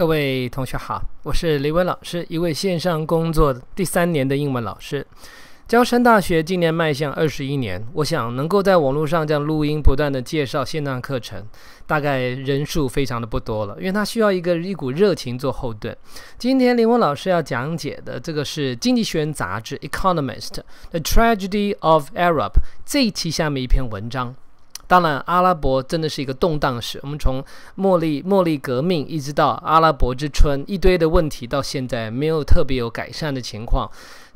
各位同学好，我是林文老师，一位线上工作第三年的英文老师。交山大学今年迈向二十一年，我想能够在网络上这样录音，不断的介绍线上课程，大概人数非常的不多了，因为它需要一个一股热情做后盾。今天林文老师要讲解的这个是《经济学人》杂志《Economist》的《Tragedy of Arab》这一期下面一篇文章。当然，阿拉伯真的是一个动荡史。我们从茉莉茉莉革命一直到阿拉伯之春，一堆的问题到现在没有特别有改善的情况。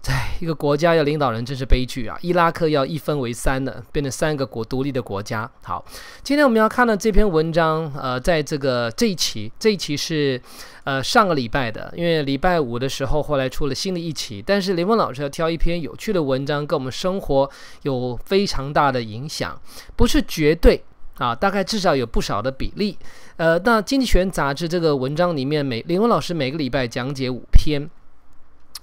哎，一个国家要领导人真是悲剧啊！伊拉克要一分为三的，变成三个国独立的国家。好，今天我们要看的这篇文章，呃，在这个这一期，这一期是，呃，上个礼拜的，因为礼拜五的时候后来出了新的一期，但是林峰老师要挑一篇有趣的文章，跟我们生活有非常大的影响，不是绝对啊，大概至少有不少的比例。呃，那《经济学》杂志这个文章里面，每林峰老师每个礼拜讲解五篇。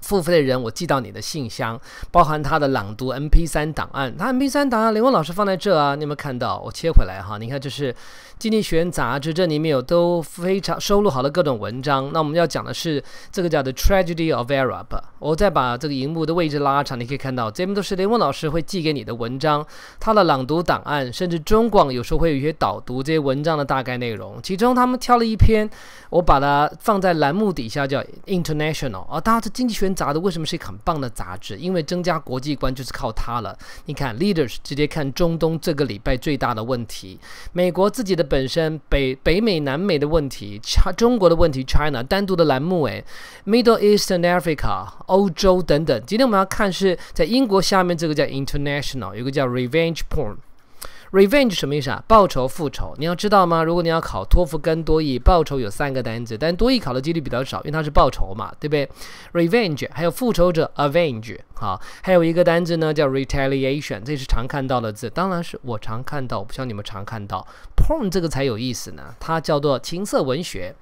付费的人，我寄到你的信箱，包含他的朗读 M P 三档案。他 M P 三档案，雷文老师放在这啊，你有没有看到？我切回来哈，你看，就是《经济学人》杂志，这里面有都非常收录好了各种文章。那我们要讲的是这个叫《The Tragedy of Europe》。我再把这个荧幕的位置拉长，你可以看到，这边都是雷文老师会寄给你的文章，他的朗读档案，甚至中广有时候会有一些导读这些文章的大概内容。其中他们挑了一篇，我把它放在栏目底下，叫《International》啊，大家是经济学。杂的为什么是一个很棒的杂志？因为增加国际观就是靠它了。你看，Leaders 直接看中东这个礼拜最大的问题，美国自己的本身北北美、南美的问题中国的问题，China 单独的栏目哎，Middle East and Africa、欧洲等等。今天我们要看是在英国下面这个叫 International，有个叫 Revenge Porn。Revenge 什么意思啊？报仇、复仇，你要知道吗？如果你要考托福跟多益，报仇有三个单词，但多益考的几率比较少，因为它是报仇嘛，对不对？Revenge，还有复仇者，Aveng，e 啊，还有一个单词呢叫 Retaliation，这是常看到的字，当然是我常看到，我不像你们常看到 Porn 这个才有意思呢，它叫做情色文学。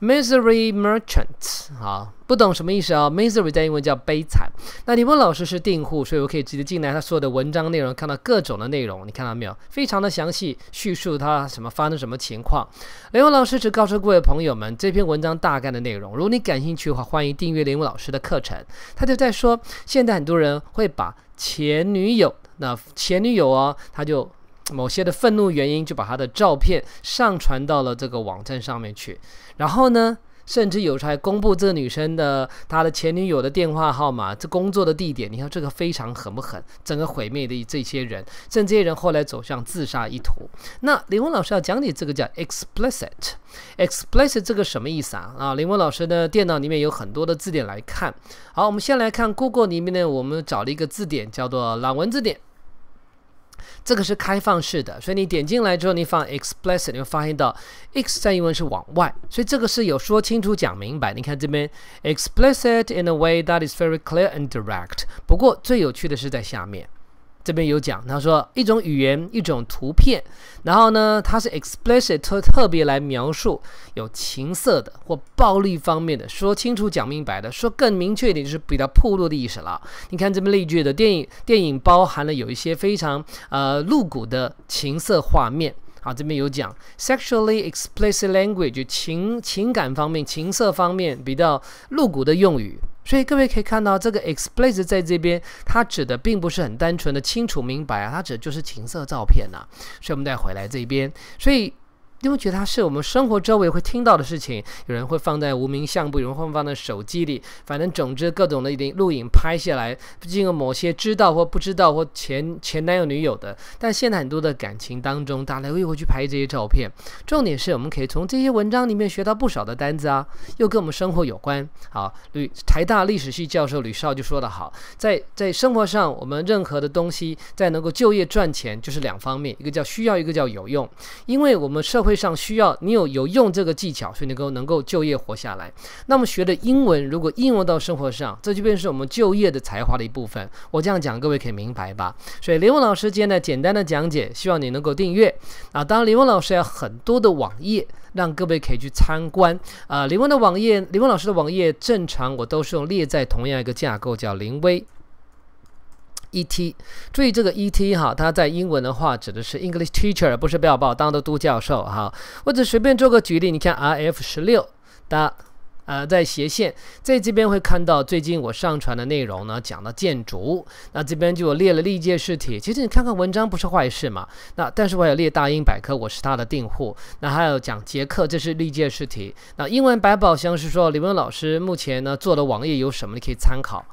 Misery Merchant，啊，不懂什么意思啊？Misery 在英文叫悲惨。那林文老师是订户，所以我可以直接进来他所有的文章内容，看到各种的内容。你看到没有？非常的详细叙述他什么发生什么情况。林文老师只告诉各位朋友们这篇文章大概的内容。如果你感兴趣的话，欢迎订阅林文老师的课程。他就在说，现在很多人会把前女友，那前女友哦，他就。某些的愤怒原因就把她的照片上传到了这个网站上面去，然后呢，甚至有时还公布这个女生的她的前女友的电话号码、这工作的地点。你看这个非常狠不狠？整个毁灭的这些人，甚至这些人后来走向自杀意图。那林文老师要讲解这个叫 explicit，explicit 这个什么意思啊？啊，林文老师的电脑里面有很多的字典来看。好，我们先来看 Google 里面呢，我们找了一个字典，叫做朗文字典。这个是开放式的，所以你点进来之后，你放 explicit，你会发现到 ex 在英文是往外，所以这个是有说清楚讲明白。你看这边 explicit in a way that is very clear and direct。不过最有趣的是在下面。这边有讲，他说一种语言，一种图片，然后呢，它是 explicit，特特别来描述有情色的或暴力方面的，说清楚、讲明白的，说更明确一点，就是比较暴露的意思了。你看这边例句的电影，电影包含了有一些非常呃露骨的情色画面。好，这边有讲 sexually explicit language，情情感方面、情色方面比较露骨的用语。所以各位可以看到，这个 explains 在这边，它指的并不是很单纯的清楚明白啊，它指的就是情色照片呐。所以我们再回来这边，所以。因为觉得它是我们生活周围会听到的事情，有人会放在无名相簿，有人会放在手机里。反正总之，各种的一点录影拍下来，毕竟某些知道或不知道或前前男友女友的。但现在很多的感情当中，大家又会去拍这些照片。重点是我们可以从这些文章里面学到不少的单子啊，又跟我们生活有关。好，吕台大历史系教授吕少就说得好：在在生活上，我们任何的东西在能够就业赚钱，就是两方面，一个叫需要，一个叫有用。因为我们社会。上需要你有有用这个技巧，所以能够能够就业活下来。那么学的英文如果应用到生活上，这就变是我们就业的才华的一部分。我这样讲，各位可以明白吧？所以林文老师今天呢，简单的讲解，希望你能够订阅啊。当然，林文老师有很多的网页，让各位可以去参观啊。林文的网页，林文老师的网页，正常我都是用列在同样一个架构，叫林威。E T，注意这个 E T 哈，它在英文的话指的是 English Teacher，不是不要把我当做都教授哈。我只随便做个举例，你看 R F 十六的呃，在斜线在这边会看到最近我上传的内容呢，讲到建筑，那这边就列了历届试题。其实你看看文章不是坏事嘛。那但是我有列大英百科，我是他的订户。那还有讲捷克，这是历届试题。那英文百宝箱是说李文老师目前呢做的网页有什么你可以参考。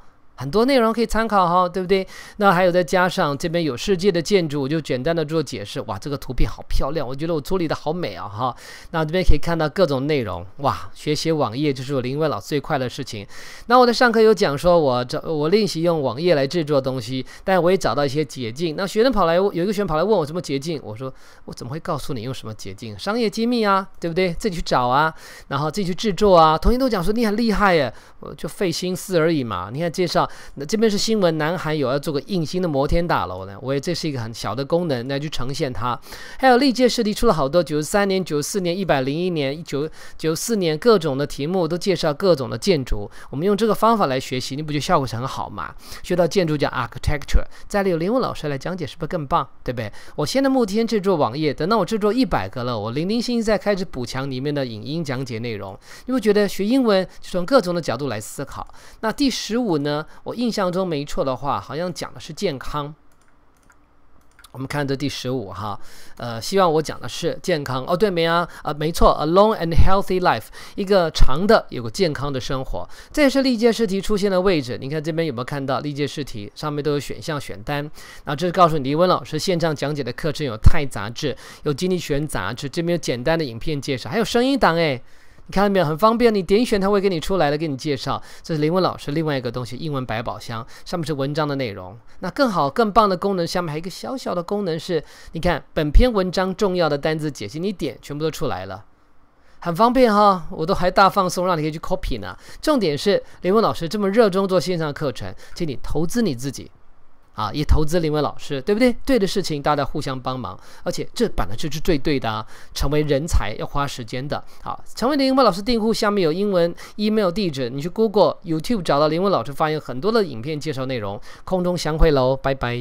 很多内容可以参考哈，对不对？那还有再加上这边有世界的建筑，我就简单的做解释。哇，这个图片好漂亮，我觉得我处理的好美啊哈。那这边可以看到各种内容。哇，学习网页就是我林威老师最快的事情。那我在上课有讲说，我找我练习用网页来制作东西，但我也找到一些捷径。那学生跑来有一个学生跑来问我什么捷径，我说我怎么会告诉你用什么捷径？商业机密啊，对不对？自己去找啊，然后自己去制作啊。同学都讲说你很厉害耶，我就费心思而已嘛。你看介绍。那这边是新闻，南韩有要做个硬心的摩天大楼呢。我也这是一个很小的功能，来去呈现它。还有历届试题出了好多，九三年、九四年、一百零一年、一九九四年各种的题目都介绍各种的建筑。我们用这个方法来学习，你不就效果很好吗？学到建筑叫 architecture，再利有林文老师来讲解，是不是更棒？对不对？我现在目天制作网页，等到我制作一百个了，我零零星星再开始补强里面的影音讲解内容。你会觉得学英文就从各种的角度来思考？那第十五呢？我印象中没错的话，好像讲的是健康。我们看这第十五哈，呃，希望我讲的是健康哦，对，没啊，呃，没错，a long and healthy life，一个长的有个健康的生活，这也是历届试题出现的位置。你看这边有没有看到历届试题上面都有选项选单？那这是告诉你李文老师现场讲解的课程有泰杂志，有经济学杂志，这边有简单的影片介绍，还有声音档哎。你看到没有？很方便，你点选它会给你出来的，给你介绍。这是林文老师另外一个东西——英文百宝箱，上面是文章的内容。那更好、更棒的功能，下面还有一个小小的功能是，你看本篇文章重要的单字解析，你点全部都出来了，很方便哈。我都还大放送，让你可以去 copy 呢。重点是林文老师这么热衷做线上课程，请你投资你自己。啊，以投资林文老师，对不对？对的事情，大家互相帮忙，而且这本来就是最对的。啊。成为人才要花时间的，好，成为林文老师订户，下面有英文 email 地址，你去 Google、YouTube 找到林文老师，发现很多的影片介绍内容，空中相会喽，拜拜。